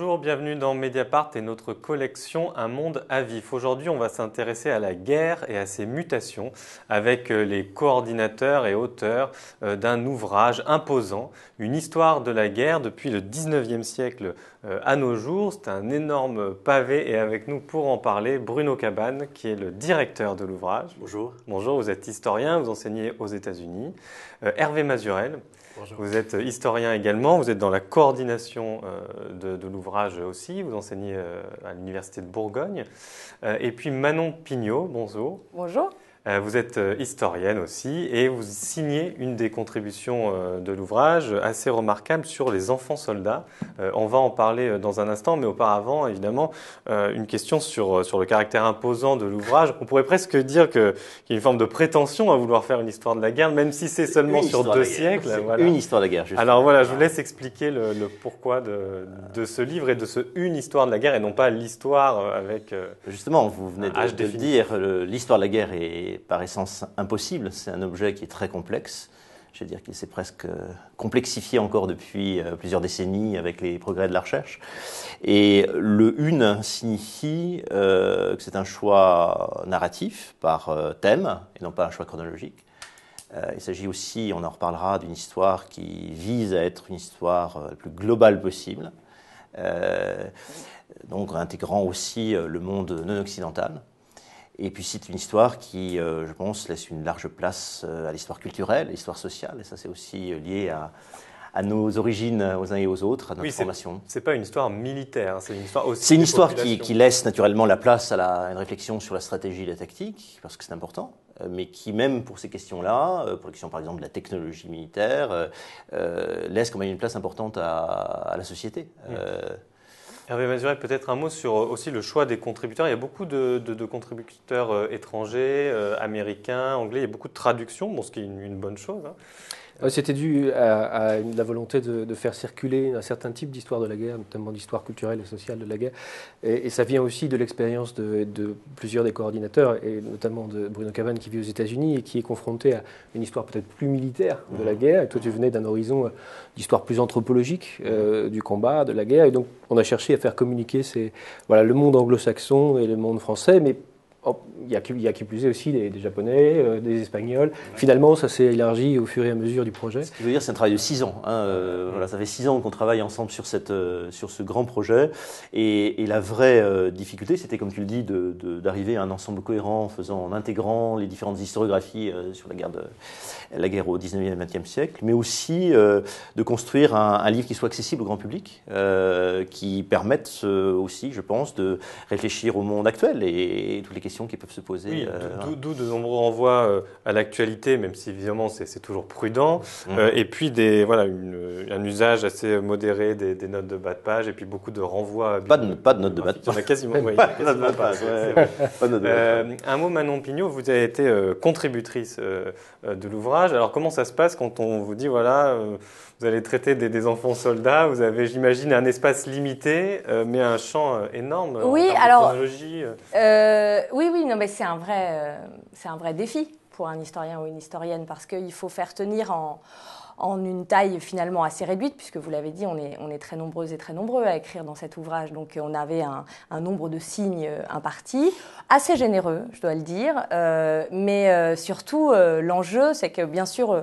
Bonjour, bienvenue dans Mediapart et notre collection Un monde à vif. Aujourd'hui, on va s'intéresser à la guerre et à ses mutations avec euh, les coordinateurs et auteurs euh, d'un ouvrage imposant, Une histoire de la guerre depuis le 19e siècle euh, à nos jours. C'est un énorme pavé et avec nous pour en parler, Bruno Cabane, qui est le directeur de l'ouvrage. Bonjour. Bonjour, vous êtes historien, vous enseignez aux États-Unis. Hervé Mazurel, vous êtes historien également, vous êtes dans la coordination euh, de, de l'ouvrage aussi, vous enseignez euh, à l'Université de Bourgogne. Euh, et puis Manon Pignot, bonjour. Bonjour. Euh, vous êtes euh, historienne aussi et vous signez une des contributions euh, de l'ouvrage assez remarquable sur les enfants soldats. On va en parler dans un instant, mais auparavant, évidemment, une question sur, sur le caractère imposant de l'ouvrage. On pourrait presque dire qu'il y a une forme de prétention à vouloir faire une histoire de la guerre, même si c'est seulement sur deux siècles. Une histoire de la guerre, justement. Alors voilà, je vous ah. laisse expliquer le, pourquoi de, de, ce livre et de ce une histoire de la guerre et non pas l'histoire avec. Justement, vous venez de, de dire l'histoire de la guerre est par essence impossible. C'est un objet qui est très complexe. Je veux dire qu'il s'est presque euh, complexifié encore depuis euh, plusieurs décennies avec les progrès de la recherche. Et le une signifie euh, que c'est un choix narratif par thème et non pas un choix chronologique. il s'agit aussi, on en reparlera, d'une histoire qui vise à être une histoire la plus globale possible, donc intégrant aussi le monde non occidental. Et puis c'est une histoire qui, euh, je pense, laisse une large place euh, à l'histoire culturelle, à l'histoire sociale. Et ça, c'est aussi euh, lié à, nos origines, aux uns et aux autres, à notre oui, C'est pas une histoire militaire, hein, c'est une histoire aussi. C'est une histoire qui, laisse naturellement la place à, la, une réflexion sur la stratégie et la tactique, parce que c'est important. Mais qui, même pour ces questions-là, pour les questions par exemple de la technologie militaire, laisse quand même une place importante à, la société. Mmh. Hervé mesuré peut-être un mot sur euh, aussi le choix des contributeurs. Il y a beaucoup de, contributeurs euh, étrangers, euh, américains, anglais. Il y a beaucoup de traductions, bon, ce qui est une, une bonne chose. Hein. C'était dû à, la volonté de, faire circuler un certain type d'histoire de la guerre, notamment d'histoire culturelle et sociale de la guerre. Et, ça vient aussi de l'expérience de, plusieurs des coordinateurs, et notamment de Bruno Cavan qui vit aux États-Unis et qui est confronté à une histoire peut-être plus militaire de la mmh. guerre. Et toi, tu venais d'un horizon euh, d'histoire plus anthropologique euh, du combat, de la guerre. Et donc, on a cherché à faire communiquer voilà, le monde anglo-saxon et le monde français, mais il y, a, qui plus est aussi des, Japonais, euh, des Espagnols. Finalement, ça s'est élargi au fur et à mesure du projet. Ce je veux dire, c'est un travail de six ans. Hein, euh, voilà, ça fait six ans qu'on travaille ensemble sur, cette, euh, sur ce grand projet. Et, la vraie difficulté, c'était, comme tu le dis, d'arriver à un ensemble cohérent en, faisant, intégrant les différentes historiographies sur la guerre, la guerre au 19e et 20e siècle, mais aussi de construire un, livre qui soit accessible au grand public, qui permette aussi, je pense, de réfléchir au monde actuel et, et toutes les questions qui peuvent se poser. Euh, d'où de nombreux renvois euh, à l'actualité, même si évidemment c'est toujours prudent. Mmh. Euh, et puis des, voilà, un usage assez modéré des, notes de bas de page et puis beaucoup de renvois. Pas de, pas de notes de bas de page. On a quasiment, pas, de notes de bas de page. Un mot, Manon Pignot, vous avez été contributrice de l'ouvrage. Alors comment ça se passe quand on vous dit, voilà, vous allez traiter des, enfants soldats, vous avez, j'imagine, un espace limité, mais un champ énorme. Oui, alors. Oui, oui, non, mais c'est un, vrai, euh, c'est un vrai défi pour un historien ou une historienne parce qu'il faut faire tenir en, une taille finalement assez réduite, puisque vous l'avez dit, on est, on est très nombreuses et très nombreux à écrire dans cet ouvrage. Donc on avait un, nombre de signes euh, impartis, assez généreux, je dois le dire. Euh, mais surtout, l'enjeu, c'est que bien sûr,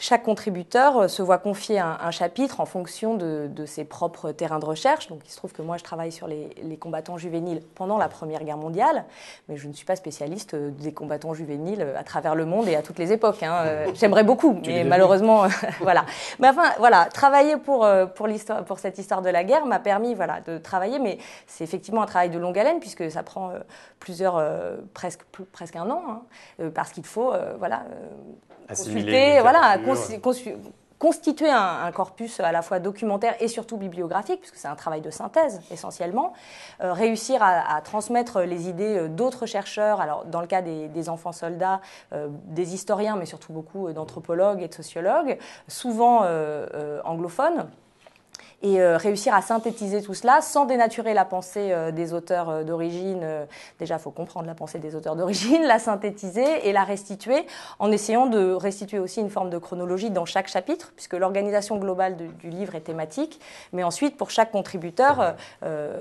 chaque contributeur euh, se voit confier un, un chapitre en fonction de, de, ses propres terrains de recherche. Donc il se trouve que moi, je travaille sur les, les, combattants juvéniles pendant la Première Guerre mondiale, mais je ne suis pas spécialiste euh, des combattants juvéniles euh, à travers le monde et à toutes les époques. Hein. J'aimerais beaucoup, mais malheureusement, voilà. Mais enfin, voilà, travailler pour, pour, l'histoire, pour cette histoire de la guerre m'a permis voilà, de travailler, mais c'est effectivement un travail de longue haleine, puisque ça prend plusieurs, presque, presque un an, hein, parce qu'il faut voilà, consulter, voilà, constituer un, corpus à la fois documentaire et surtout bibliographique, puisque c'est un travail de synthèse essentiellement, euh, réussir à, transmettre les idées euh, d'autres chercheurs, alors dans le cas des, enfants soldats, euh, des historiens, mais surtout beaucoup d'anthropologues et de sociologues, souvent anglophones et euh, réussir à synthétiser tout cela sans dénaturer la pensée euh, des auteurs euh, d'origine. Déjà, il faut comprendre la pensée des auteurs d'origine, la synthétiser et la restituer en essayant de restituer aussi une forme de chronologie dans chaque chapitre, puisque l'organisation globale du, livre est thématique. Mais ensuite, pour chaque contributeur,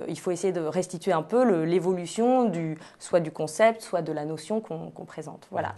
il faut essayer de restituer un peu l'évolution du, soit du concept, soit de la notion qu'on présente. Voilà.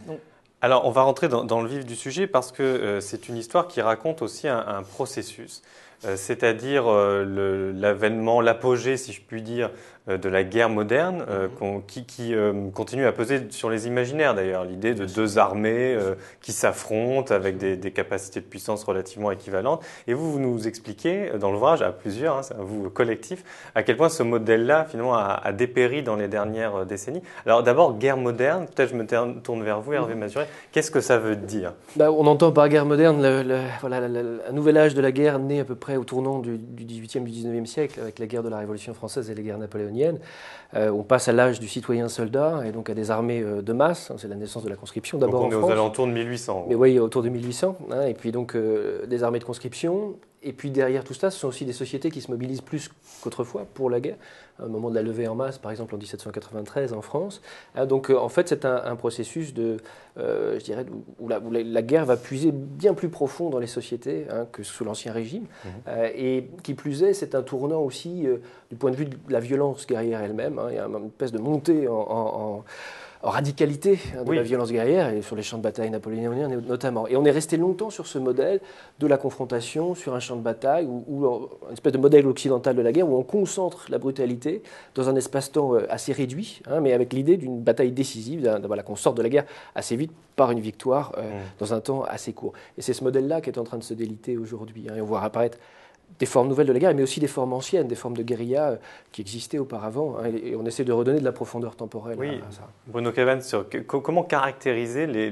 alors, on va rentrer dans, le vif du sujet parce que c'est une histoire qui raconte aussi un processus. Euh, c'est-à-dire euh, l'avènement, l'apogée, si je puis dire, euh, de la guerre moderne, euh, mhm. qui, euh, continue à peser sur les imaginaires d'ailleurs. L'idée de deux armées qui s'affrontent avec des, capacités de puissance relativement équivalentes. Et vous, vous nous expliquez dans l'ouvrage, à plusieurs, hein, vous collectif, à quel point ce modèle-là finalement a, dépéri dans les dernières décennies. Alors d'abord, guerre moderne, peut-être je me tourne vers vous, Hervé mhm. Mazuré, qu'est-ce que ça veut dire bah, On entend par guerre moderne le, voilà, un nouvel âge de la guerre né à peu près au tournant du, du 18e, du 19e siècle, avec la guerre de la Révolution française et les guerres napoléoniennes euh, on passe à l'âge du citoyen-soldat et donc à des armées euh, de masse. Hein, c'est la naissance de la conscription d'abord. on est aux alentours de 1800. Mais oui, autour de 1800. Hein, et puis donc euh, des armées de conscription, et puis derrière tout ça, ce sont aussi des sociétés qui se mobilisent plus qu'autrefois pour la guerre, au moment de la levée en masse, par exemple en 1793 en France. Euh, donc euh, en fait, c'est un, processus de, euh, je dirais, où, la, la, guerre va puiser bien plus profond dans les sociétés hein, que sous l'Ancien Régime. Mmh. et qui plus est, c'est un tournant aussi du point de vue de la violence guerrière elle-même. Hein. Il y a une espèce de montée en radicalité hein, de la violence guerrière et sur les champs de bataille napoléoniens notamment. Et on est resté longtemps sur ce modèle de la confrontation sur un champ de bataille ou, une espèce de modèle occidental de la guerre où on concentre la brutalité dans un espace-temps euh, assez réduit, hein, mais avec l'idée d'une bataille décisive, qu'on sorte de la guerre assez vite par une victoire euh, mm. dans un temps assez court. Et c'est ce modèle-là qui est en train de se déliter aujourd'hui. Hein, et on voit apparaître des formes nouvelles de la guerre, mais aussi des formes anciennes, des formes de guérilla euh, qui existaient auparavant. Hein, et on essaie de redonner de la profondeur temporelle à ça. Bruno Cavan, comment caractériser les,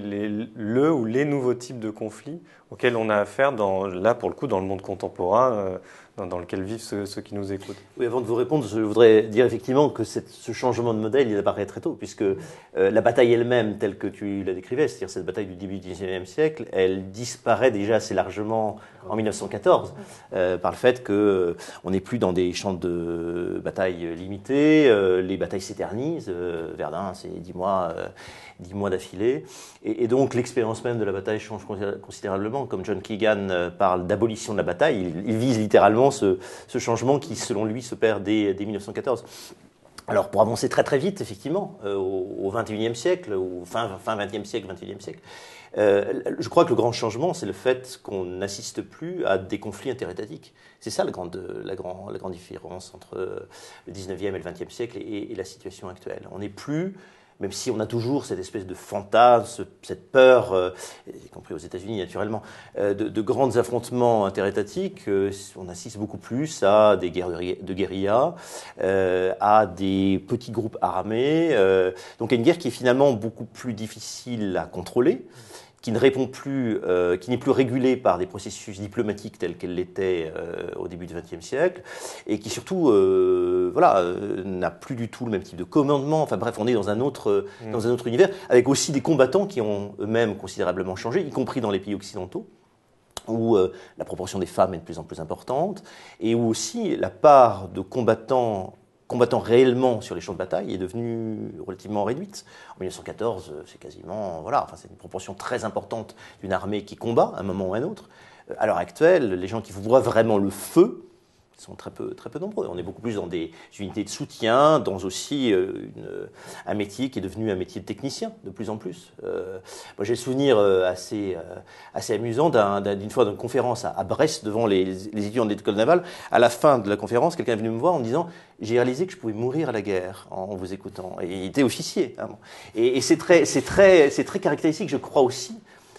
le ou les nouveaux types de conflits auxquels on a affaire, là pour le coup, dans le monde contemporain euh, dans lequel vivent ceux, qui nous écoutent. Oui, avant de vous répondre, je voudrais dire effectivement que ce changement de modèle, il apparaît très tôt, puisque euh, la bataille elle-même, telle que tu la décrivais, c'est-à-dire cette bataille du début du XIXe siècle, elle disparaît déjà assez largement en 1914, euh, par le fait qu'on euh, n'est plus dans des champs de bataille limités, les batailles s'éternisent, Verdun, c'est dix mois dix mois d'affilée. Et, donc l'expérience même de la bataille change considérablement. Comme John Keegan euh, parle d'abolition de la bataille, il, vise littéralement ce, ce, changement qui, selon lui, se perd dès, dès 1914. Alors pour avancer très très vite, effectivement, euh, au XXIe siècle, ou fin, fin XXe siècle, XXIe siècle, euh, je crois que le grand changement, c'est le fait qu'on n'assiste plus à des conflits interétatiques. C'est ça la grande, la, la grande différence entre le XIXe et le XXe siècle et, et, la situation actuelle. On n'est plus même si on a toujours cette espèce de fantasme, cette peur, euh, y compris aux États-Unis naturellement, euh, de, de, grands affrontements interétatiques, euh, on assiste beaucoup plus à des guerres de guérilla, à des petits groupes armés, donc une guerre qui est finalement beaucoup plus difficile à contrôler qui ne répond plus, euh, qui n'est plus régulée par des processus diplomatiques tels qu'elle l'était euh, au début du XXe siècle, et qui surtout, euh, voilà, n'a plus du tout le même type de commandement. Enfin bref, on est dans un autre, mm. dans un autre univers, avec aussi des combattants qui ont eux-mêmes considérablement changé, y compris dans les pays occidentaux où la proportion des femmes est de plus en plus importante, et où aussi la part de combattants combattant réellement sur les champs de bataille est devenue relativement réduite. En 1914, euh, c'est quasiment, voilà, enfin, c'est une proportion très importante d'une armée qui combat à un moment ou à un autre. Euh, à l'heure actuelle, les gens qui voient vraiment le feu, sont très peu, très peu nombreux. On est beaucoup plus dans des unités de soutien, dans aussi euh, un métier qui est devenu un métier de technicien de plus en plus. Euh, moi, j'ai le souvenir euh, assez, assez amusant d'une fois d'une conférence à, Brest devant les, les étudiants de l'école navale. À la fin de la conférence, quelqu'un est venu me voir en me disant J'ai réalisé que je pouvais mourir à la guerre en vous écoutant. Et il était officier. Hein, et, c'est très, très caractéristique, je crois aussi,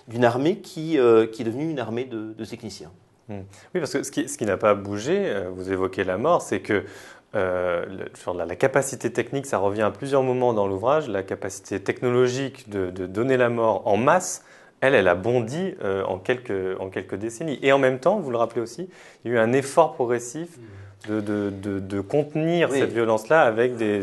d'une armée qui, qui est devenue une armée de techniciens. Hmm. Oui, parce que ce qui, n'a pas bougé, euh, vous évoquez la mort, c'est que euh, la, capacité technique, ça revient à plusieurs moments dans l'ouvrage, la capacité technologique de, donner la mort en masse, elle, elle a bondi euh, en, quelques, décennies. Et en même temps, vous le rappelez aussi, il y a eu un effort progressif. Hmm de, contenir cette violence-là avec des,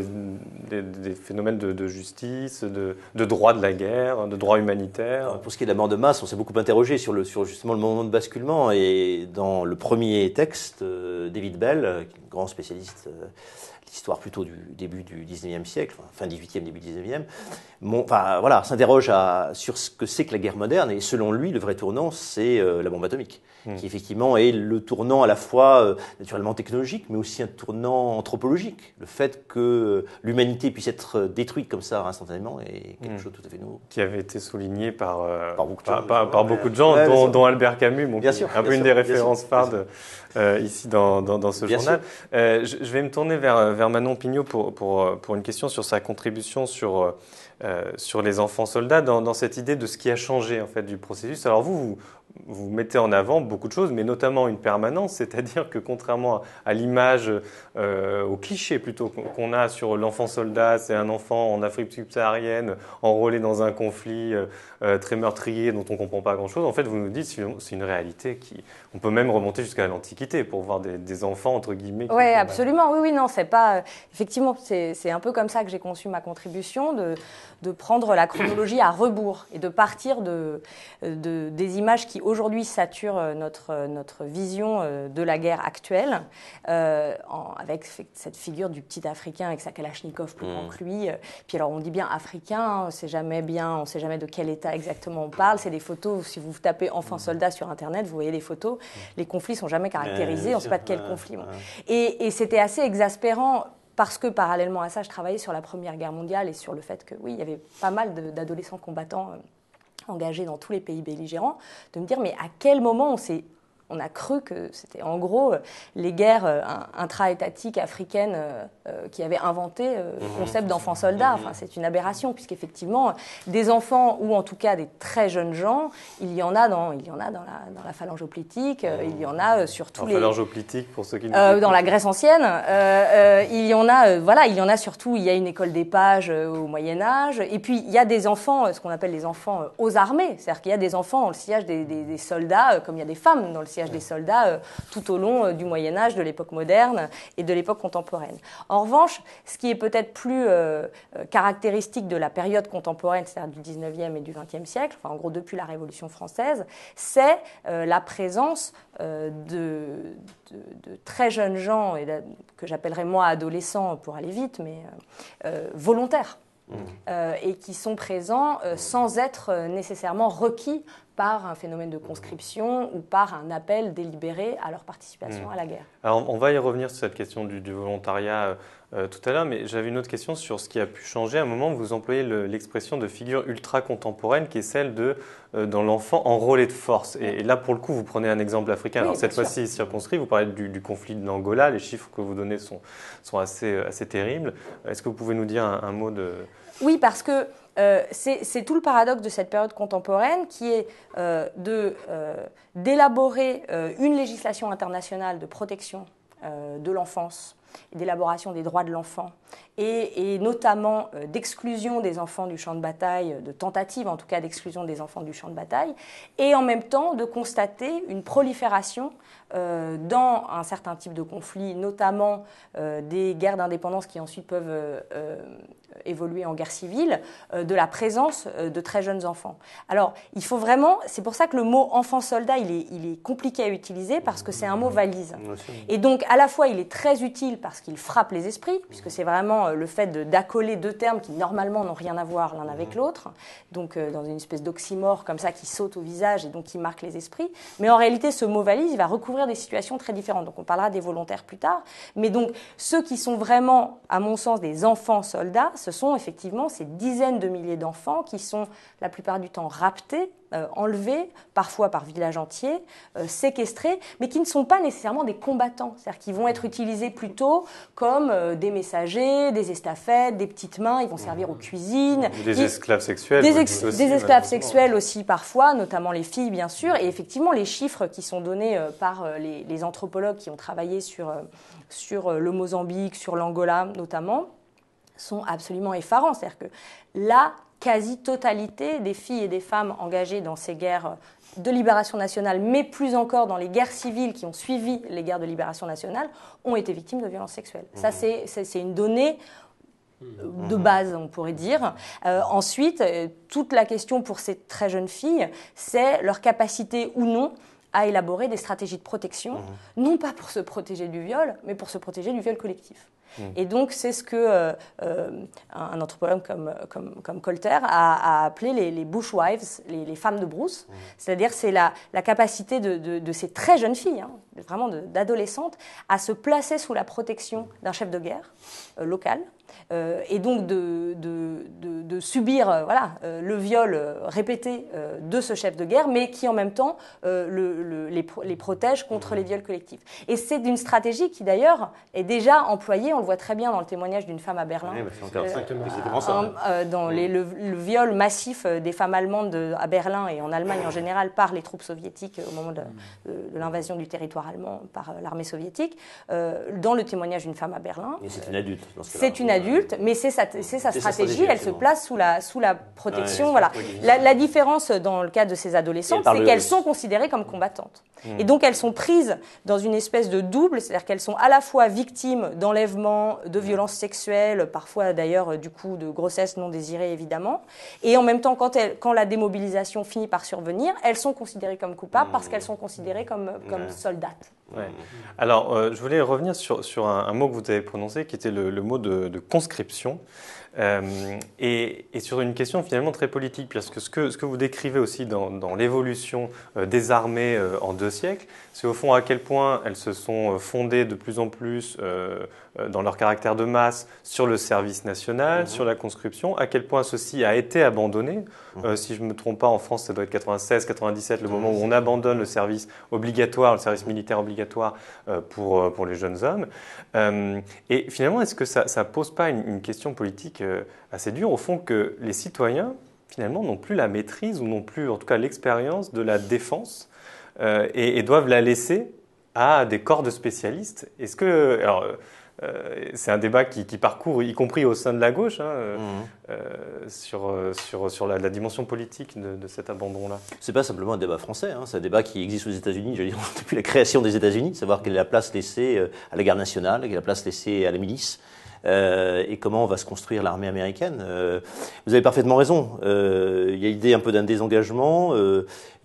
phénomènes de, justice, de, droit de la guerre, de droit humanitaire. pour ce qui est de la mort de masse, on s'est beaucoup interrogé sur, le, sur justement le moment de basculement. Et dans le premier texte, euh, David Bell, grand spécialiste euh, l'histoire plutôt du début du 19e siècle, fin 18 début 19e, enfin, voilà, s'interroge sur ce que c'est que la guerre moderne. Et selon lui, le vrai tournant, c'est euh, la bombe atomique, hmm. qui effectivement est le tournant à la fois euh, naturellement technologique, mais aussi un tournant anthropologique. Le fait que euh, l'humanité puisse être détruite comme ça instantanément est quelque hmm. chose de tout à fait nouveau. Qui avait été souligné par, par beaucoup de gens, dont, dont, Albert Camus, bon, bien sûr, un peu une des références phares ici dans, dans, ce journal. Je, je, vais me tourner vers, vers Manon Pignot pour, pour, pour une question sur sa contribution sur euh, sur les enfants soldats dans, cette idée de ce qui a changé en fait du processus. Alors vous, vous, mettez en avant beaucoup de choses, mais notamment une permanence, c'est-à-dire que contrairement à, l'image, euh, au cliché plutôt qu'on a sur l'enfant soldat, c'est un enfant en Afrique subsaharienne enrôlé dans un conflit euh, euh, très meurtrier dont on ne comprend pas grand-chose, en fait, vous nous dites c'est une réalité qui. On peut même remonter jusqu'à l'Antiquité pour voir des, enfants, entre guillemets. Oui, absolument. Oui, oui, non, c'est pas. Euh, effectivement, c'est un peu comme ça que j'ai conçu ma contribution, de, de prendre la chronologie à rebours et de partir de, euh, de des images qui aujourd'hui saturent notre, notre vision de la guerre actuelle, avec cette figure du petit Africain avec sa Kalachnikov plus grand mmh. Puis alors, on dit bien Africain, hein, on sait jamais bien, on sait jamais de quel état exactement on parle. C'est des photos, si vous tapez enfin soldat sur Internet, vous voyez les photos. Les conflits sont jamais caractérisés, on ne sait pas de quel conflit. Et, et c'était assez exaspérant parce que parallèlement à ça, je travaillais sur la Première Guerre mondiale et sur le fait que, oui, il y avait pas mal d'adolescents combattants euh, engagés dans tous les pays belligérants, de me dire, mais à quel moment on s'est on a cru que c'était en gros euh, les guerres euh, intra-étatiques africaines euh, qui avaient inventé le mhm. concept d'enfants-soldats. Mhm. Mhm. c'est une aberration, puisqu'effectivement, des enfants, ou en tout cas des très jeunes gens, il y en a dans, il y en a dans, la, dans la phalange politique, il y en a sur phalange pour ceux qui Dans la Grèce ancienne, il y en a, voilà, il y en a surtout, il y a une école des pages au Moyen-Âge, et puis il y a des enfants, ce qu'on appelle les enfants aux armées, c'est-à-dire qu'il y a des enfants dans le sillage des, soldats, comme il y a des femmes dans le des soldats euh, tout au long euh, du Moyen Âge, de l'époque moderne et de l'époque contemporaine. En revanche, ce qui est peut-être plus euh, caractéristique de la période contemporaine, c'est-à-dire du 19e et du 20e siècle, enfin en gros depuis la Révolution française, c'est la présence de, de, très jeunes gens, et que j'appellerais moi adolescents pour aller vite, mais volontaires. Mmh. et qui sont présents sans être nécessairement requis par un phénomène de conscription ou par un appel délibéré à leur participation hmm. à la guerre. Alors, on va y revenir sur cette question du, volontariat euh, euh, tout à l'heure, mais j'avais une autre question sur ce qui a pu changer. À un moment, vous employez l'expression de figure ultra contemporaine qui est celle de euh, dans l'enfant enrôlé de force. Et, là, pour le coup, vous prenez un exemple africain. Alors, cette fois-ci circonscrit, vous parlez du, conflit d'Angola. Les chiffres que vous donnez sont, sont assez, assez terribles. Est-ce que vous pouvez nous dire un mot de. Oui, parce que euh, c'est tout le paradoxe de cette période contemporaine qui est euh, euh, d'élaborer une législation internationale de protection de l'enfance et d'élaboration des droits de l'enfant et, notamment euh, d'exclusion des enfants du champ de bataille, de tentative en tout cas d'exclusion des enfants du champ de bataille, et en même temps de constater une prolifération euh, dans un certain type de conflit, notamment euh, des guerres d'indépendance qui ensuite peuvent évoluer en guerre civile, de la présence de très jeunes enfants. Alors il faut vraiment, c'est pour ça que le mot enfant-soldat, il est, il est compliqué à utiliser parce que c'est un mot valise. Et donc à la fois il est très utile parce qu'il frappe les esprits, puisque c'est vraiment euh, le fait d'accoler deux termes qui normalement n'ont rien à voir l'un avec mhm. l'autre, donc euh, dans une espèce d'oxymore comme ça qui saute au visage et donc qui marque les esprits. Mais en réalité, ce mot valise, il va recouvrir des situations très différentes. Donc on parlera des volontaires plus tard. Mais donc ceux qui sont vraiment, à mon sens, des enfants soldats, ce sont effectivement ces dizaines de milliers d'enfants qui sont la plupart du temps raptés euh, enlevés, parfois par village entier, euh, séquestrés, mais qui ne sont pas nécessairement des combattants, c'est-à-dire qu'ils vont être utilisés plutôt comme euh, des messagers, des estafettes, des petites mains, ils vont servir aux cuisines. des esclaves sexuels. aussi, des esclaves sexuels aussi parfois, notamment les filles bien sûr, et effectivement les chiffres qui sont donnés par les, anthropologues qui ont travaillé sur, sur le Mozambique, sur l'Angola notamment, sont absolument effarants. C'est-à-dire que là, quasi-totalité des filles et des femmes engagées dans ces guerres de libération nationale, mais plus encore dans les guerres civiles qui ont suivi les guerres de libération nationale, ont été victimes de violences sexuelles. Ça, mmh. c'est une donnée mmh. de base, on pourrait dire. Euh, ensuite, euh, toute la question pour ces très jeunes filles, c'est leur capacité ou non à élaborer des stratégies de protection, mmh. non pas pour se protéger du viol, mais pour se protéger du viol collectif. Et donc, c'est ce que euh, euh, un anthropologue comme, comme, comme Colter a, appelé les, les bushwives, les, femmes de Bruce. Mhm. C'est-à-dire, c'est la, la, capacité de, de, ces très jeunes filles, hein, vraiment d'adolescentes, à se placer sous la protection d'un chef de guerre euh, local euh, et donc de, de, de, subir euh, voilà, euh, le viol répété de ce chef de guerre, mais qui en même temps le, les, protège contre les viols collectifs. Et c'est une stratégie qui d'ailleurs est déjà employée, on le voit très bien dans le témoignage d'une femme à Berlin, dans le, viol massif des femmes allemandes à Berlin et en Allemagne en général par les troupes soviétiques au moment de, l'invasion du territoire allemand par l'armée soviétique, dans le témoignage d'une femme à Berlin. Et c'est une adulte. C'est ce une adulte, mais c'est sa, stratégie, elle se place sous la, protection. voilà. La, différence dans le cas de ces adolescentes, c'est qu'elles sont considérées comme combattantes. Hmm. Et donc elles sont prises dans une espèce de double, c'est-à-dire qu'elles sont à la fois victimes d'enlèvements, de violences sexuelles, parfois d'ailleurs du coup de grossesses non désirées évidemment, et en même temps quand, la démobilisation finit par survenir, elles sont considérées comme coupables parce hmm. qu'elles sont considérées comme, soldates. Mm, mm. Alors, euh, je voulais revenir sur, un, mot que vous avez prononcé, qui était le, mot de conscription. Euh, et, sur une question finalement très politique, puisque ce que, ce que vous décrivez aussi dans, l'évolution euh, des armées euh, en deux siècles, c'est au fond à quel point elles se sont fondées de plus en plus dans leur caractère de masse sur le service national, mmh. sur la conscription, à quel point ceci a été abandonné. Mmh. si je ne me trompe pas, en France, ça doit être 96, 97, le mmh. moment où on abandonne le service obligatoire, le service militaire obligatoire pour, pour les jeunes hommes. et finalement, est-ce que ça ne pose pas une question politique euh, assez dur au fond que les citoyens, finalement, n'ont plus la maîtrise ou n'ont plus, en tout cas, l'expérience de la défense euh, et, doivent la laisser à des corps de spécialistes. Est-ce que... Alors, euh, c'est un débat qui, parcourt, y compris au sein de la gauche, hein, mmh. sur, la, dimension politique de, cet abandon-là. Ce n'est pas simplement un débat français, hein, c'est un débat qui existe aux États-Unis, depuis la création des États-Unis, savoir quelle est la place laissée à la garde nationale, quelle est la place laissée à la milice, euh, et comment on va se construire l'armée américaine. Euh, vous avez parfaitement raison. Euh, il y a l'idée un peu d'un désengagement.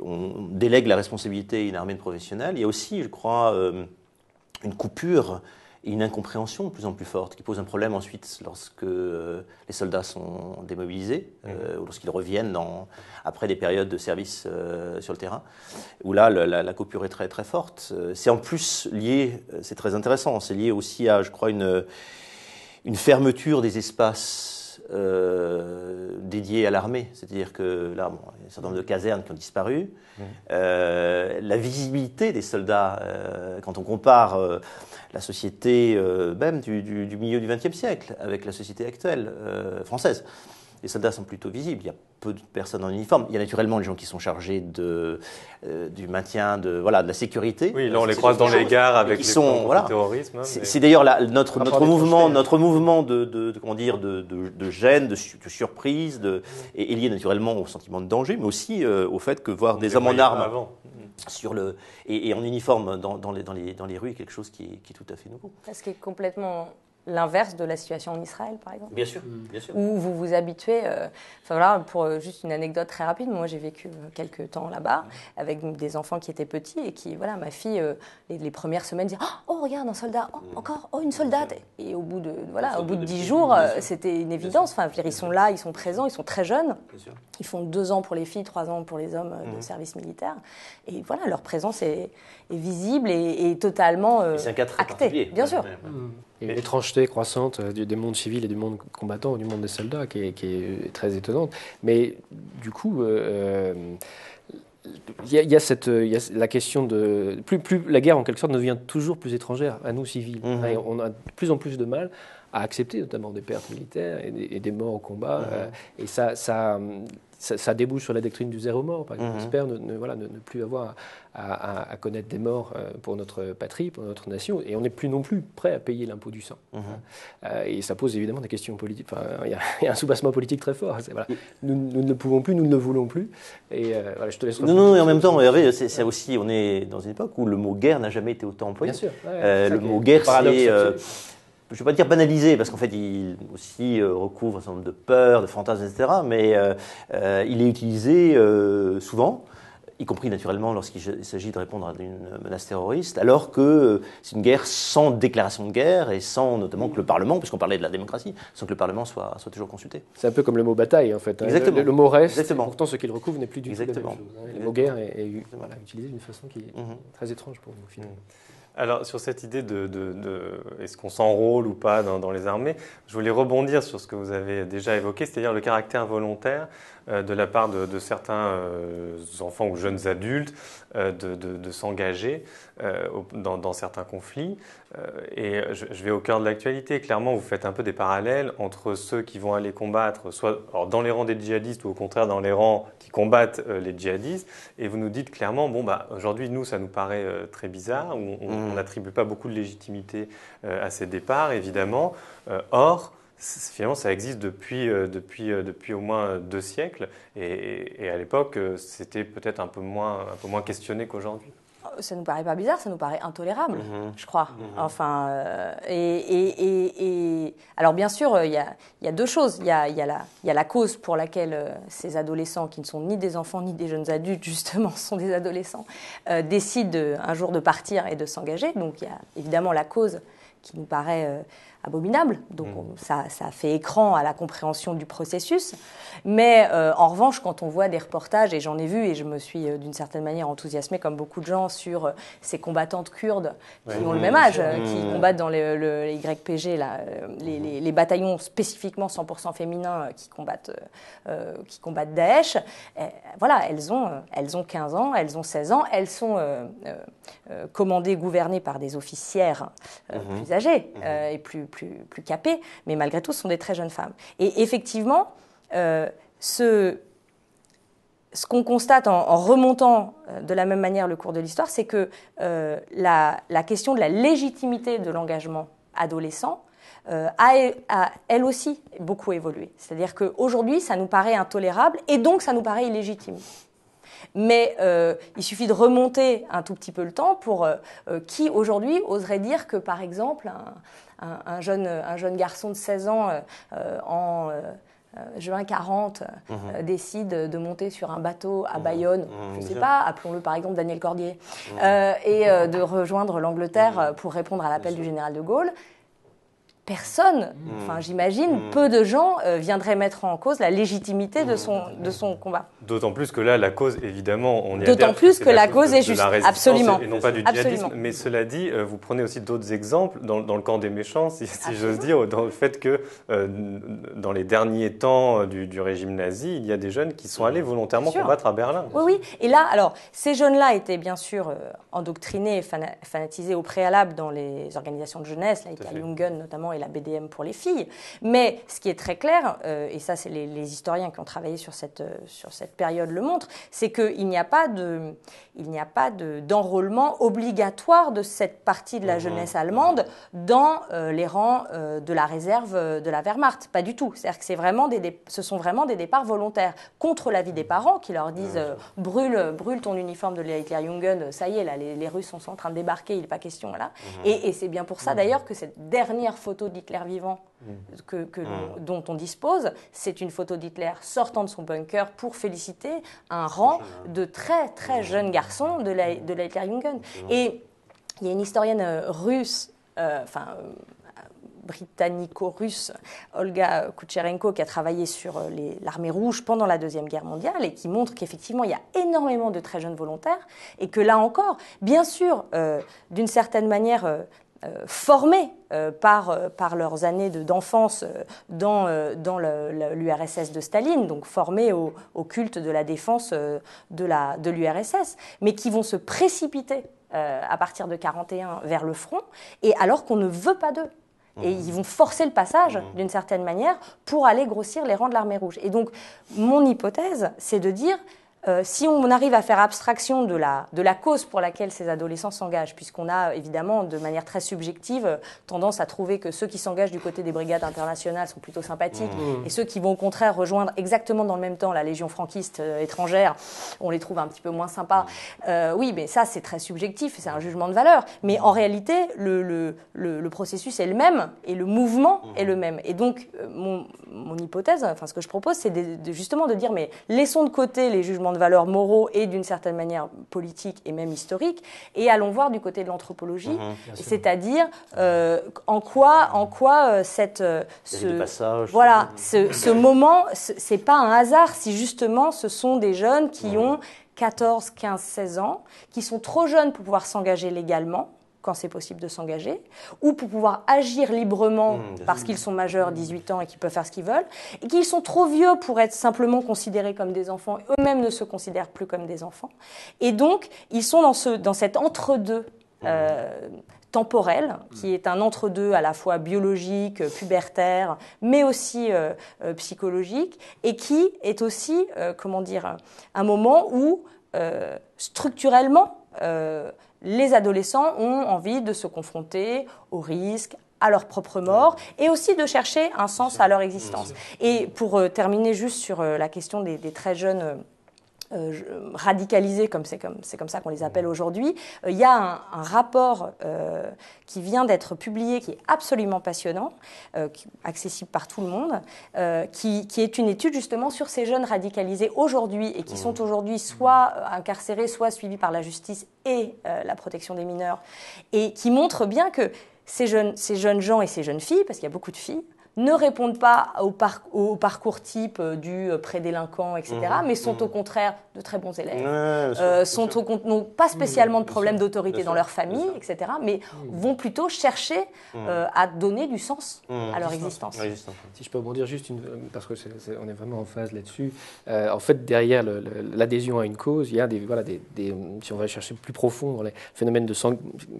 on délègue la responsabilité à une armée de professionnels. Il y a aussi, je crois, une coupure et une incompréhension de plus en plus forte qui pose un problème ensuite lorsque les soldats sont démobilisés mm-hmm. ou lorsqu'ils reviennent dans, après des périodes de service sur le terrain, où là la coupure est très très forte. C'est en plus lié, c'est très intéressant, c'est lié aussi à, je crois, une, une fermeture des espaces euh, dédiés à l'armée. C'est-à-dire que là, bon, il y a un certain nombre de casernes qui ont disparu. Euh, la visibilité des soldats, euh, quand on compare la société même du, du, du milieu du XXe siècle avec la société actuelle française les soldats sont plutôt visibles. Il y a peu de personnes en uniforme. Il y a naturellement les gens qui sont chargés de, euh, du maintien de, voilà, de la sécurité. Oui, là euh, on les croise dans les gares avec les sont, terrorisme. Hein, c'est d'ailleurs notre, notre, mouvement, notre mouvement de, de, comment dire, de, de gêne, de, surprise, de, est, lié naturellement au sentiment de danger, mais aussi euh, au fait que voir des hommes en armes sur le, et, en uniforme dans, les, dans, les, dans les rues est quelque chose qui est, qui est tout à fait nouveau. Ce qui est complètement l'inverse de la situation en Israël, par exemple. Bien sûr, mm. bien sûr. Où vous vous habituez. Euh, enfin voilà, pour euh, juste une anecdote très rapide, moi j'ai vécu euh, quelques temps là-bas mm. avec des enfants qui étaient petits et qui, voilà, ma fille, les, premières semaines, disait «Ah, Oh, regarde, un soldat, oh, mm. encore, oh, une soldate. Et au bout de, voilà, au bout de 10 jours, c'était une évidence. Enfin, dire, ils sont là, ils sont présents, ils sont très jeunes. Ils font deux ans pour les filles, trois ans pour les hommes de service militaire. Et voilà, leur présence est, visible et, totalement actée. Bien sûr. Il y une étrangeté croissante euh, des mondes civils et du monde combattant, du monde des soldats, qui est, très étonnante. Mais du coup, il euh, euh, y, a, cette, la question de plus, plus la guerre en quelque sorte devient toujours plus étrangère à nous civils. Mhm. on a de plus en plus de mal à accepter notamment des pertes militaires et des, morts au combat. Mhm. et ça, ça hum, ça, débouche sur la doctrine du zéro mort. on mhm. espère ne, voilà, ne, plus avoir à, connaître des morts euh, pour notre patrie, pour notre nation, et on n'est plus non plus prêt à payer l'impôt du sang. Mhm. Euh, et ça pose évidemment des questions politiques. Enfin, il y, a un soubassement politique très fort. Nous, ne pouvons plus, nous ne le voulons plus. Et euh, je te laisse. Non, non, et en même temps, Hervé, c'est aussi, on est dans une époque où le mot guerre n'a jamais été autant employé. Bien sûr. le mot guerre, c'est je ne vais pas dire banalisé, parce qu'en fait, il aussi euh, recouvre un certain nombre de peurs, de fantasmes, etc. Mais euh, euh, il est utilisé souvent, y compris naturellement lorsqu'il s'agit de répondre à une menace terroriste, alors que c'est une guerre sans déclaration de guerre et sans notamment que le Parlement, puisqu'on parlait de la démocratie, sans que le Parlement soit, toujours consulté. C'est un peu comme le mot bataille, en fait. Hein. Exactement. Le, mot reste, Exactement. pourtant ce qu'il recouvre n'est plus du tout la même chose. Hein. Le mot guerre est, utilisé d'une façon qui est mhm. très étrange pour nous, finalement. Mhm. Alors, sur cette idée de, est-ce qu'on s'enrôle ou pas dans, dans, les armées, je voulais rebondir sur ce que vous avez déjà évoqué, c'est-à-dire le caractère volontaire euh, de la part de, certains euh, enfants ou jeunes adultes euh, de, s'engager dans, certains conflits. et je, vais au cœur de l'actualité. Clairement, vous faites un peu des parallèles entre ceux qui vont aller combattre, soit dans les rangs des djihadistes ou au contraire dans les rangs qui combattent les djihadistes. Et vous nous dites clairement, bon, bah, aujourd'hui, nous, ça nous paraît très bizarre, on mmh. n'attribue pas beaucoup de légitimité à ces départs, évidemment. or, finalement, ça existe depuis, euh, depuis, euh, depuis au moins deux siècles. Et, à l'époque, euh, c'était peut-être un, peu moins, un peu moins questionné qu'aujourd'hui. Oh, ça nous paraît pas bizarre, ça nous paraît intolérable, mm-hmm. je crois. Mm-hmm. Enfin, et, et, et, alors bien sûr, il y a, y a, deux choses. Il y a, y, a y a, la cause pour laquelle ces adolescents, qui ne sont ni des enfants ni des jeunes adultes, justement, sont des adolescents, décident un jour de partir et de s'engager. Donc il y a évidemment la cause qui nous paraît abominable. Donc mm. ça, ça, fait écran à la compréhension du processus. Mais euh, en revanche, quand on voit des reportages, et j'en ai vu, et je me suis euh, d'une certaine manière enthousiasmée, comme beaucoup de gens, sur euh, ces combattantes kurdes qui ont le même âge, mm. qui mm. combattent dans les, YPG, là, les, les, les, bataillons spécifiquement 100% féminins qui combattent, qui combattent Daesh. Eh, voilà, elles ont, elles ont 15 ans, elles ont 16 ans, elles sont commandées, gouvernées par des officières mm-hmm. plus âgées mm-hmm. et plus plus, plus capées, mais malgré tout, ce sont des très jeunes femmes. Et effectivement, euh, ce, qu'on constate en, remontant euh, de la même manière le cours de l'histoire, c'est que euh, la, question de la légitimité de l'engagement adolescent a, a, elle aussi beaucoup évolué. C'est-à-dire qu'aujourd'hui, ça nous paraît intolérable et donc ça nous paraît illégitime. Mais euh, il suffit de remonter un tout petit peu le temps pour euh, euh, qui aujourd'hui oserait dire que par exemple un, jeune, garçon de 16 ans en juin 40 mhm. décide de monter sur un bateau à mhm. Bayonne, mhm, je ne sais pas, appelons-le par exemple Daniel Cordier, et de rejoindre l'Angleterre pour répondre à l'appel du général de Gaulle personne, hmm. enfin j'imagine, hmm. peu de gens euh, viendraient mettre en cause la légitimité de son, hmm. de son combat. D'autant plus que là, la cause, évidemment, on est D'autant plus que, la, cause, est juste, absolument. Et non pas du djihadisme. Mais cela dit, euh, vous prenez aussi d'autres exemples dans, dans, le camp des méchants, si, si j'ose dire, dans le fait que euh, dans les derniers temps du, du, régime nazi, il y a des jeunes qui sont allés volontairement combattre à Berlin. Oui, oui. Et là, alors, ces jeunes-là étaient bien sûr endoctrinés, fanatisés au préalable dans les organisations de jeunesse, là, il y a Jungen notamment, et la BDM pour les filles. Mais ce qui est très clair, euh, et ça c'est les, historiens qui ont travaillé sur cette, euh, sur cette période le montrent, c'est qu'il n'y a pas de, il n'y a pas d'enrôlement obligatoire de cette partie de la mhm. jeunesse allemande dans euh, les rangs de la réserve de la Wehrmacht. Pas du tout. C'est-à-dire que c'est vraiment des, ce sont vraiment des départs volontaires contre l'avis des parents qui leur disent brûle, brûle ton uniforme de Hitler-Jungen, ça y est, là, les, Russes sont en train de débarquer, il n'est pas question là. Mhm. et c'est bien pour ça mhm. d'ailleurs que cette dernière photo d'Hitler vivant mm. que, mm. dont on dispose. C'est une photo d'Hitler sortant de son bunker pour féliciter un rang de très très jeunes garçons de la, de la mm. Et il y a une historienne euh, russe, euh, enfin euh, britannico-russe Olga Kucherenko qui a travaillé sur l'armée rouge pendant la Deuxième Guerre mondiale et qui montre qu'effectivement il y a énormément de très jeunes volontaires et que là encore, bien sûr, d'une certaine manière, euh, formés euh, par, euh, par leurs années d'enfance dans, l'URSS de Staline, donc formés au, culte de la défense de l'URSS, mais qui vont se précipiter à partir de 41 vers le front, et alors qu'on ne veut pas d'eux. Et mmh. ils vont forcer le passage, mmh. d'une certaine manière, pour aller grossir les rangs de l'armée rouge. Et donc, mon hypothèse, c'est de dire, euh, si on arrive à faire abstraction de la, de la cause pour laquelle ces adolescents s'engagent, puisqu'on a évidemment de manière très subjective tendance à trouver que ceux qui s'engagent du côté des brigades internationales sont plutôt sympathiques mmh. et ceux qui vont au contraire rejoindre exactement dans le même temps la Légion franquiste euh, étrangère, on les trouve un petit peu moins sympas. Mmh. Euh, oui, mais ça c'est très subjectif, c'est un jugement de valeur. Mais en réalité, le, le, le, processus est le même et le mouvement mmh. est le même. Et donc mon, mon hypothèse, enfin ce que je propose, c'est justement de dire mais laissons de côté les jugements de valeurs moraux et d'une certaine manière politique et même historique, et allons voir du côté de l'anthropologie, mhm, c'est-à-dire euh, en quoi, en quoi euh, euh, ce, passage voilà, ce, ce moment, c'est pas un hasard si justement ce sont des jeunes qui mhm. ont 14, 15, 16 ans, qui sont trop jeunes pour pouvoir s'engager légalement quand c'est possible de s'engager, ou pour pouvoir agir librement mmh, parce qu'ils sont majeurs, 18 mmh. ans, et qu'ils peuvent faire ce qu'ils veulent, et qu'ils sont trop vieux pour être simplement considérés comme des enfants, eux-mêmes ne se considèrent plus comme des enfants. Et donc, ils sont dans, ce, dans cet entre-deux. Mmh. Euh, temporel, qui est un entre-deux à la fois biologique, euh, pubertaire, mais aussi euh, psychologique, et qui est aussi, comment dire, un moment où, structurellement, les adolescents ont envie de se confronter aux risques, à leur propre mort et aussi de chercher un sens à leur existence. Et pour euh, terminer juste sur euh, la question des très jeunes euh, euh, radicalisés, comme c'est comme, ça qu'on les mhm. appelle aujourd'hui, euh, il y a un, rapport euh, qui vient d'être publié, qui est absolument passionnant, accessible par tout le monde, qui, est une étude justement sur ces jeunes radicalisés aujourd'hui et qui sont mhm. aujourd'hui mhm. soit incarcérés, soit suivis par la justice et la protection des mineurs, et qui montre bien que ces jeunes, ces jeunes gens et ces jeunes filles, parce qu'il y a beaucoup de filles, ne répondent pas au, parcours type euh, du euh, prédélinquant, etc., mmh. mais sont mmh. au contraire de très bons élèves, euh, sont n'ont pas mmh, spécialement de problèmes d'autorité dans leur famille, etc., mais vont plutôt chercher à donner du sens à leur existence. Si je peux rebondir juste, une, parce qu'on est, est vraiment en phase là-dessus, en fait, derrière l'adhésion à une cause, il y a des, voilà, des, si on va chercher plus profond dans les phénomènes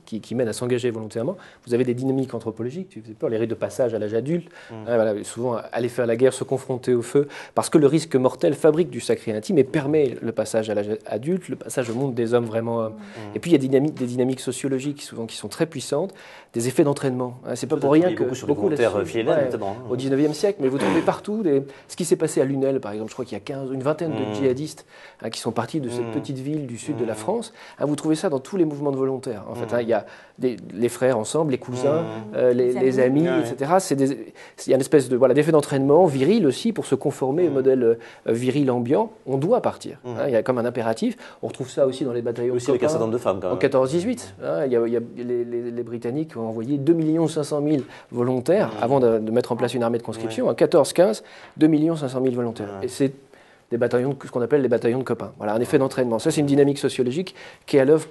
qui, qui mènent à s'engager volontairement, vous avez des dynamiques anthropologiques, tu faisais peur, les rites de passage à l'âge adulte, Mmh. voilà, souvent, aller faire la guerre, se confronter au feu, parce que le risque mortel fabrique du sacré intime et permet le passage à l'âge adulte, le passage au monde des hommes vraiment. Euh, mmh. Et puis, il y a des dynamiques, des dynamiques, sociologiques, souvent, qui sont très puissantes, des effets d'entraînement. Hein. c'est pas pour rien que. Beaucoup de euh, notamment. Hein. Au 19e siècle, mais vous trouvez partout ce qui s'est passé à Lunel, par exemple. Je crois qu'il y a 15, une vingtaine de mmh. djihadistes hein, qui sont partis de cette petite ville du sud de la France. vous trouvez ça dans tous les mouvements de volontaires. En fait, il y a des, les frères ensemble, les cousins, euh, les, amis, etc. C'est il y a une espèce de voilà d'effet d'entraînement viril aussi pour se conformer au mmh. modèle euh, viril ambiant. On doit partir. Mmh. Hein. il y a comme un impératif. On retrouve ça aussi dans les bataillons. Aussi avec un certain de femmes. Quand En 14-18, mmh. hein. il les, Britanniques ont envoyé 2 500 000 volontaires avant de, mettre en place une armée de conscription. En 14-15, 2 500 000 volontaires. Et c'est des bataillons, ce qu'on appelle les bataillons de copains. Voilà, un effet d'entraînement. Ça, c'est une dynamique sociologique qui est à l'œuvre,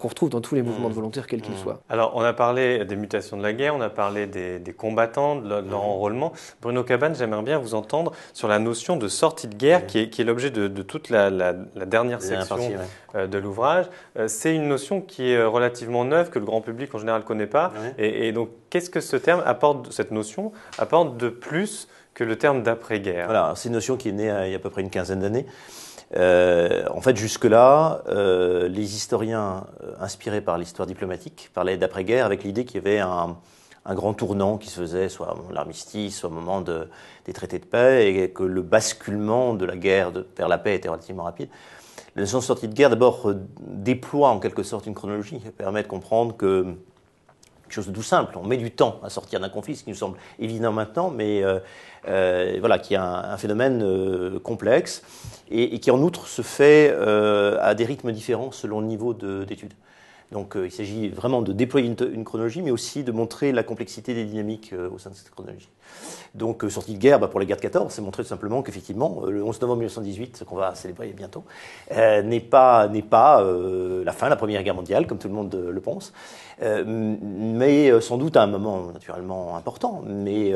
qu'on retrouve dans tous les mmh. mouvements de volontaires, quels qu'ils mmh. soient. Alors, on a parlé des mutations de la guerre, on a parlé des, combattants, de leur, mmh. enrôlement. Bruno Caban j'aimerais bien vous entendre sur la notion de sortie de guerre, qui est, est l'objet de, toute la, dernière section euh, de l'ouvrage. Euh, c'est une notion qui est euh, relativement neuve, que le grand public en général ne connaît pas. Et, et donc, qu'est-ce que ce terme apporte, cette notion apporte de plus que le terme d'après-guerre. Voilà, c'est une notion qui est née euh, il y a à peu près une quinzaine d'années. Euh, en fait, jusque-là, euh, les historiens inspirés par l'histoire diplomatique parlaient d'après-guerre avec l'idée qu'il y avait un, grand tournant qui se faisait, soit l'armistice, soit au moment des traités de paix, et que le basculement de la guerre vers la paix était relativement rapide. La notion de sortie de guerre, d'abord, déploie en quelque sorte une chronologie qui permet de comprendre que quelque chose de tout simple. On met du temps à sortir d'un conflit, ce qui nous semble évident maintenant, mais euh, euh, voilà, qui est un, phénomène euh, complexe et, et, qui en outre se fait à des rythmes différents selon le niveau d'études. Donc euh, il s'agit vraiment de déployer une, chronologie, mais aussi de montrer la complexité des dynamiques euh, au sein de cette chronologie. Donc euh, sortie de guerre, bah, pour la guerre de 14, c'est montrer tout simplement qu'effectivement, le 11 novembre 1918, ce qu'on va célébrer bientôt, n'est pas, n'est pas la fin de la Première Guerre mondiale, comme tout le monde le pense, mais sans doute à un moment naturellement important, mais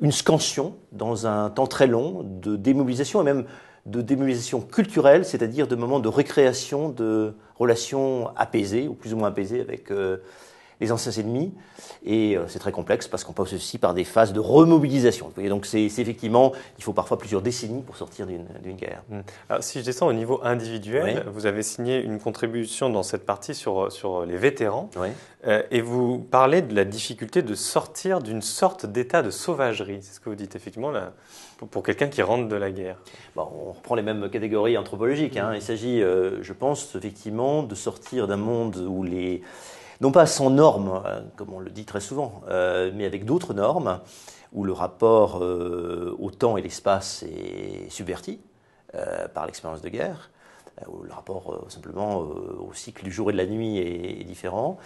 une scansion dans un temps très long de démobilisation et même de démobilisation culturelle, c'est-à-dire de moments de récréation, de relations apaisées, ou plus ou moins apaisées avec, euh, les anciens ennemis. Et euh, c'est très complexe parce qu'on passe aussi par des phases de remobilisation. donc c'est effectivement, il faut parfois plusieurs décennies pour sortir d'une guerre. Hmm. Alors, si je descends au niveau individuel, vous avez signé une contribution dans cette partie sur, sur les vétérans. Euh, et vous parlez de la difficulté de sortir d'une sorte d'état de sauvagerie. C'est ce que vous dites effectivement là, pour, quelqu'un qui rentre de la guerre. Bon, on reprend les mêmes catégories anthropologiques. Hein. Hmm. Il s'agit, euh, je pense, effectivement, de sortir d'un monde où les, non pas sans normes, euh, comme on le dit très souvent, euh, mais avec d'autres normes, où le rapport euh, au temps et l'espace est subverti par l'expérience de guerre, euh, le rapport euh, simplement euh, au cycle du jour et de la nuit est, différent,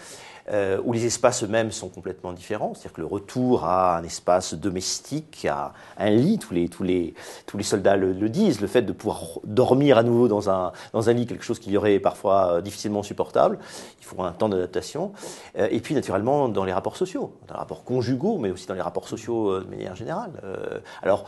où les espaces eux-mêmes sont complètement différents, c'est-à-dire que le retour à un espace domestique, à un lit, tous les, tous les, tous les soldats le, disent, le fait de pouvoir dormir à nouveau dans un, dans un lit, quelque chose qu'il y aurait parfois difficilement supportable, il faut un temps d'adaptation, et puis naturellement dans les rapports sociaux, dans les rapports conjugaux, mais aussi dans les rapports sociaux de manière générale. alors,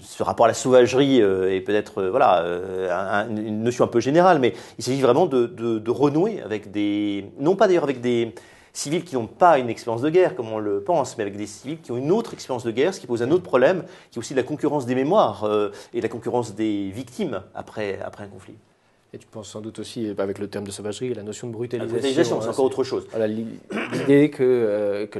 ce rapport à la sauvagerie euh, est peut-être euh, voilà euh, une notion un peu générale, mais il s'agit vraiment de, renouer avec des, non pas d'ailleurs avec des civils qui n'ont pas une expérience de guerre comme on le pense, mais avec des civils qui ont une autre expérience de guerre, ce qui pose un autre problème, qui est aussi la concurrence des mémoires et la concurrence des victimes après un conflit. Et tu penses sans doute aussi, avec le terme de sauvagerie, la notion de brutalisation. brutalisation, c'est hein, encore autre chose. L'idée que, euh, que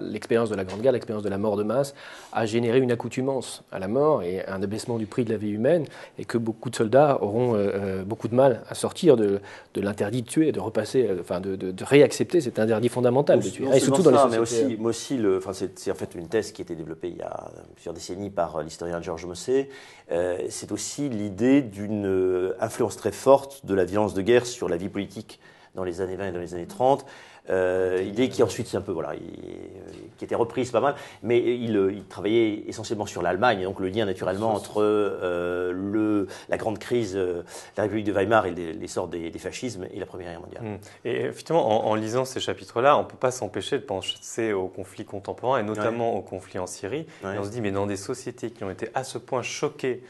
l'expérience de la Grande Guerre, l'expérience de la mort de masse, a généré une accoutumance à la mort et un abaissement du prix de la vie humaine, et que beaucoup de soldats auront euh, euh, beaucoup de mal à sortir de, de l'interdit de tuer, de repasser, enfin de, de, réaccepter cet interdit fondamental de tuer. et surtout dans les mais aussi, mais aussi le, c'est en fait une thèse qui a été développée il y a plusieurs décennies par l'historien Georges Mossé. c'est aussi l'idée d'une influence très forte de la violence de guerre sur la vie politique dans les années 20 et dans les années 30. Euh, idée qui ensuite, c'est un peu, voilà, qui était reprise pas mal, mais euh, il, travaillait essentiellement sur l'Allemagne, donc le lien naturellement entre euh, le, la grande crise euh, la République de Weimar et l'essor des, fascismes et la Première Guerre mondiale. Hmm. Et effectivement, en, lisant ces chapitres-là, on ne peut pas s'empêcher de penser aux conflits contemporains, et notamment au aux conflits en Syrie. Et on se dit, mais dans des sociétés qui ont été à ce point choquées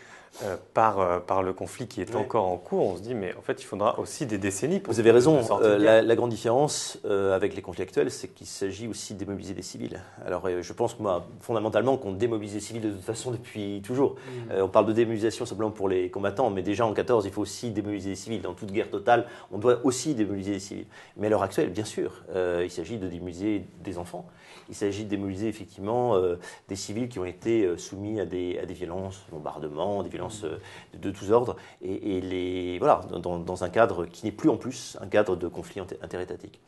euh, par, euh, par le conflit qui est encore en cours, on se dit, mais en fait, il faudra aussi des décennies pour. Vous avez raison. Euh, la, grande différence avec les conflits actuels, c'est qu'il s'agit aussi de démobiliser des civils. Alors, je pense moi, fondamentalement qu'on démobilise des civils de toute façon depuis toujours. Mm. on parle de démobilisation simplement pour les combattants, mais déjà en 14, il faut aussi démobiliser des civils. Dans toute guerre totale, on doit aussi démobiliser des civils. Mais à l'heure actuelle, bien sûr, il s'agit de démobiliser des enfants. Il s'agit de démobiliser effectivement des civils qui ont été soumis à des, à des violences, bombardements, des violences euh, de, tous ordres, et, les, voilà, dans, un cadre qui n'est plus en plus un cadre de conflit interétatique.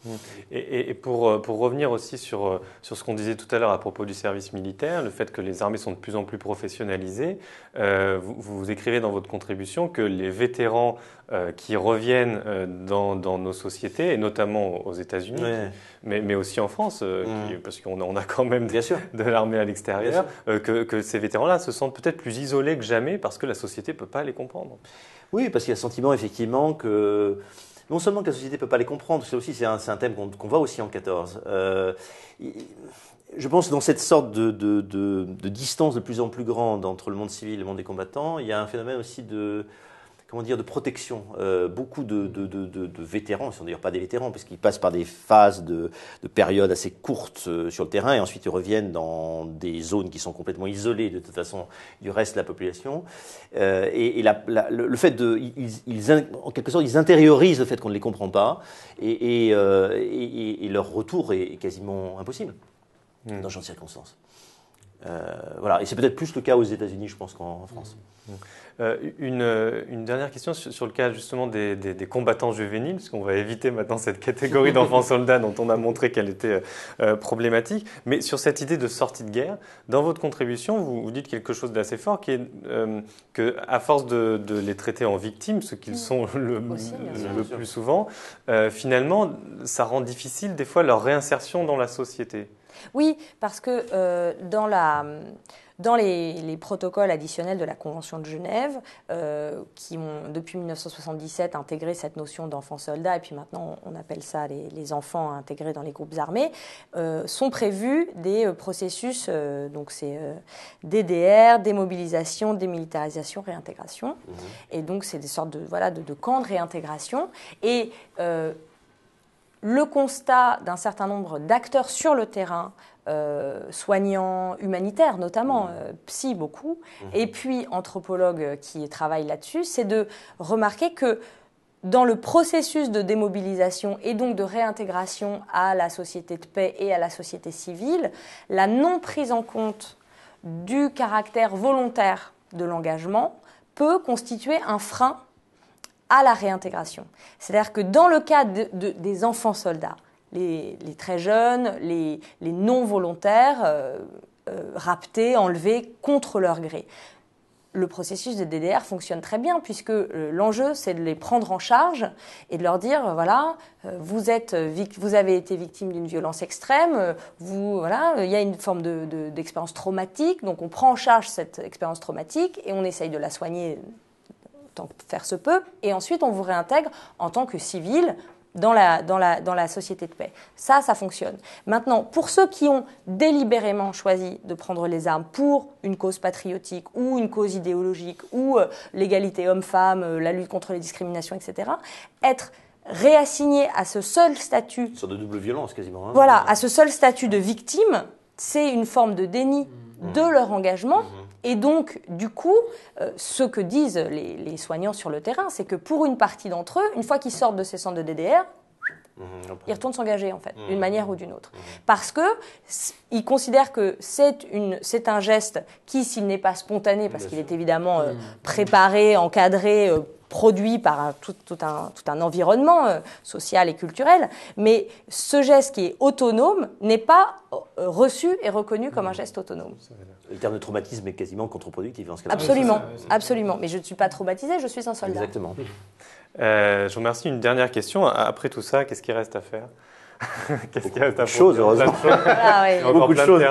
Et, pour, euh, pour, revenir aussi sur, euh, sur ce qu'on disait tout à l'heure à propos du service militaire, le fait que les armées sont de plus en plus professionnalisées, vous, vous écrivez dans votre contribution que les vétérans euh, qui reviennent euh, dans, nos sociétés, et notamment aux États-Unis, mais, aussi en France, euh, mm. parce qu'on a quand même de l'armée à l'extérieur, que, ces vétérans-là se sentent peut-être plus isolés que jamais parce que la société ne peut pas les comprendre. Oui, parce qu'il y a le sentiment effectivement que non seulement que la société ne peut pas les comprendre, c'est aussi c'est un, thème qu'on voit aussi en 14. je pense que dans cette sorte de, de, distance de plus en plus grande entre le monde civil et le monde des combattants, il y a un phénomène aussi de, comment dire, de protection. Euh, beaucoup de, vétérans, ils ne sont d'ailleurs pas des vétérans, parce qu'ils passent par des phases de, périodes assez courtes euh, sur le terrain, et ensuite ils reviennent dans des zones qui sont complètement isolées de toute façon du reste de la population. Euh, et, le, fait de... en quelque sorte, ils intériorisent le fait qu'on ne les comprend pas, et, leur retour est quasiment impossible hmm. dans ce genre de circonstances. voilà, et c'est peut-être plus le cas aux États-Unis, je pense, qu'en France. Hmm. Hmm. Euh, euh, une, dernière question sur, le cas justement des, combattants juvéniles, parce qu'on va éviter maintenant cette catégorie d'enfants soldats dont on a montré qu'elle était euh, problématique. Mais sur cette idée de sortie de guerre, dans votre contribution, vous, dites quelque chose d'assez fort, qui est que à force de, les traiter en victimes, ce qu'ils mmh. sont le plus souvent, finalement, ça rend difficile des fois leur réinsertion dans la société. Oui, parce que euh, dans, la, dans les, protocoles additionnels de la Convention de Genève, euh, qui ont depuis 1977 intégré cette notion d'enfants-soldats, et puis maintenant on appelle ça les, enfants intégrés dans les groupes armés, euh, sont prévus des processus, donc c'est DDR, démobilisation, démilitarisation, réintégration. Mmh. Et donc c'est des sortes de, voilà, de, de camps de réintégration. Et le constat d'un certain nombre d'acteurs sur le terrain, euh, soignants humanitaires notamment, mmh. euh, psy beaucoup, mmh. et puis anthropologues qui travaillent là-dessus, c'est de remarquer que dans le processus de démobilisation et donc de réintégration à la société de paix et à la société civile, la non prise en compte du caractère volontaire de l'engagement peut constituer un frein à la réintégration. C'est-à-dire que dans le cas de, des enfants soldats, les, très jeunes, les, non volontaires, euh, euh, raptés, enlevés contre leur gré, le processus de DDR fonctionne très bien puisque euh, l'enjeu c'est de les prendre en charge et de leur dire voilà vous êtes vous avez été victime d'une violence extrême vous voilà il y a une forme d'expérience traumatique donc on prend en charge cette expérience traumatique et on essaye de la soigner tant que faire se peut, et ensuite on vous réintègre en tant que civil dans la, la, dans la société de paix. Ça, ça fonctionne. Maintenant, pour ceux qui ont délibérément choisi de prendre les armes pour une cause patriotique ou une cause idéologique ou euh, l'égalité homme-femme, euh, la lutte contre les discriminations, etc., être réassigné à ce seul statut... de double violence quasiment. Hein. voilà, à ce seul statut de victime, c'est une forme de déni mmh. de leur engagement. Mmh. Et donc, du coup, euh, ce que disent les, soignants sur le terrain, c'est que pour une partie d'entre eux, une fois qu'ils sortent de ces centres de DDR, mmh, ils retournent s'engager en fait, d'une mmh. manière ou d'une autre. Mmh. Parce que ils considèrent que c'est un geste qui, s'il n'est pas spontané, parce qu'il est évidemment euh, préparé, encadré, euh, produit par tout, un, environnement euh, social et culturel, mais ce geste qui est autonome n'est pas euh, reçu et reconnu comme un geste autonome. Le terme de traumatisme est quasiment contre-productif hein, ce cas-là. Absolument, absolument. Mais je ne suis pas traumatisé, je suis un soldat. Exactement. Euh, je vous remercie. Une dernière question. Après tout ça, qu'est-ce qui reste à faire Qu'est-ce qu'il y a de choses, heureusement. Il y a beaucoup de choses.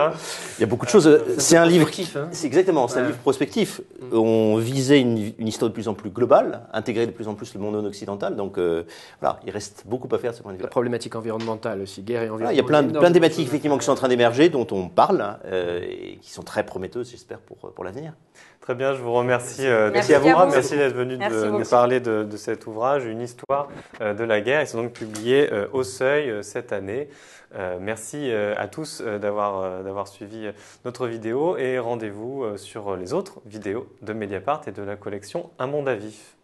Il y a beaucoup de choses. C'est un livre qui, c'est exactement, c'est un livre prospectif. Hein. Mm. On visait une, histoire de plus en plus globale, intégrer de plus en plus le monde non occidental. Donc euh, voilà, il reste beaucoup à faire de ce point de vue. La problématique environnementale aussi, guerre et environnement. Ah, il y a plein, de thématiques effectivement qui sont en train d'émerger, dont on parle, hein, euh, et qui sont très prometteuses, j'espère, pour euh, l'avenir. Très bien, je vous remercie euh, à vous. Merci d'être venu nous parler de, cet ouvrage, Une histoire euh, de la guerre. Ils sont donc publiés euh, au seuil cette année. merci à tous d'avoir suivi notre vidéo et rendez-vous sur les autres vidéos de Mediapart et de la collection Un monde à vif.